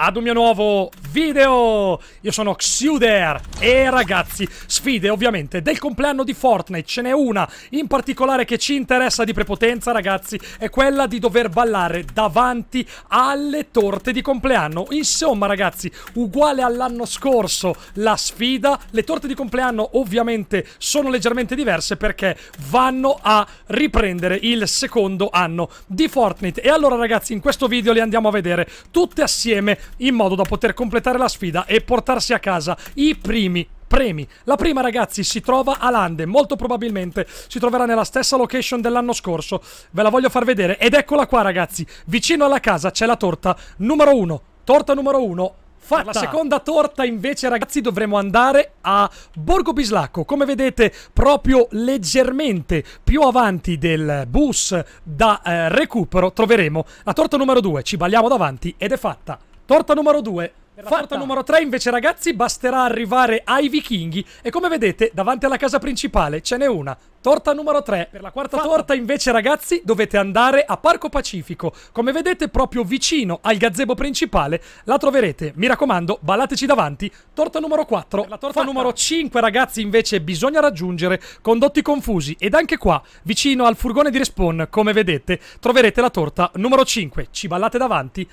ad un mio nuovo video! Io sono Xuder e ragazzi, sfide ovviamente del compleanno di Fortnite, ce n'è una in particolare che ci interessa di prepotenza ragazzi, è quella di dover ballare davanti alle torte di compleanno. Insomma ragazzi, uguale all'anno scorso la sfida, le torte di compleanno ovviamente sono leggermente diverse perché vanno a riprendere il secondo anno di Fortnite. E allora ragazzi, in questo video le andiamo a vedere tutte assieme in modo da poter completare la sfida e portarsi a casa i primi premi. La prima, ragazzi, si trova a Lande, molto probabilmente si troverà nella stessa location dell'anno scorso. Ve la voglio far vedere ed eccola qua, ragazzi. Vicino alla casa c'è la torta numero 1. Torta numero 1 Fatta. La seconda torta invece ragazzi dovremo andare a Borgo Bislacco Come vedete proprio leggermente più avanti del bus da eh, recupero troveremo la torta numero 2 Ci balliamo davanti ed è fatta Torta numero 2. Fatta numero 3 invece ragazzi basterà arrivare ai vichinghi e come vedete davanti alla casa principale ce n'è una, torta numero 3. Per la quarta Fatta. torta invece ragazzi dovete andare a Parco Pacifico, come vedete proprio vicino al gazebo principale la troverete, mi raccomando ballateci davanti, torta numero 4. Per la torta Fatta. numero 5 ragazzi invece bisogna raggiungere condotti confusi ed anche qua vicino al furgone di respawn come vedete troverete la torta numero 5, ci ballate davanti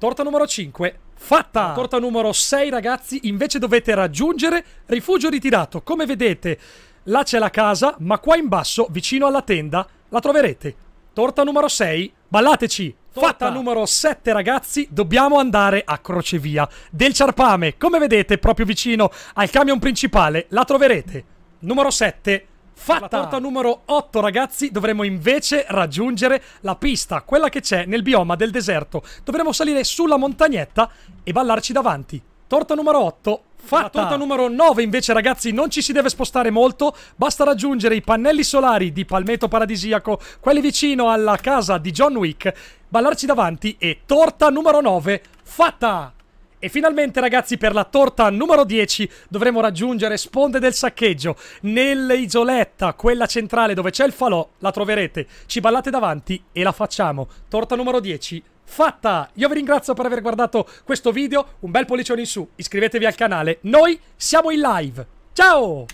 Torta numero 5, fatta! Ah. Torta numero 6, ragazzi, invece dovete raggiungere rifugio ritirato. Come vedete, là c'è la casa, ma qua in basso, vicino alla tenda, la troverete. Torta numero 6, ballateci! Torta. Fatta numero 7 ragazzi, dobbiamo andare a crocevia del Ciarpame. Come vedete, proprio vicino al camion principale, la troverete. Numero 7, Fatta! La torta numero 8, ragazzi, dovremo invece raggiungere la pista, quella che c'è nel bioma del deserto. Dovremo salire sulla montagnetta e ballarci davanti. Torta numero 8, fatta! La torta numero 9 invece, ragazzi, non ci si deve spostare molto, basta raggiungere i pannelli solari di Palmetto Paradisiaco, quelli vicino alla casa di John Wick, ballarci davanti e torta numero 9, fatta! E finalmente ragazzi per la torta numero 10 dovremo raggiungere Sponde del Saccheggio Nell'isoletta, quella centrale dove c'è il falò, la troverete Ci ballate davanti e la facciamo Torta numero 10 fatta! Io vi ringrazio per aver guardato questo video Un bel pollicione in su, iscrivetevi al canale Noi siamo in live, ciao!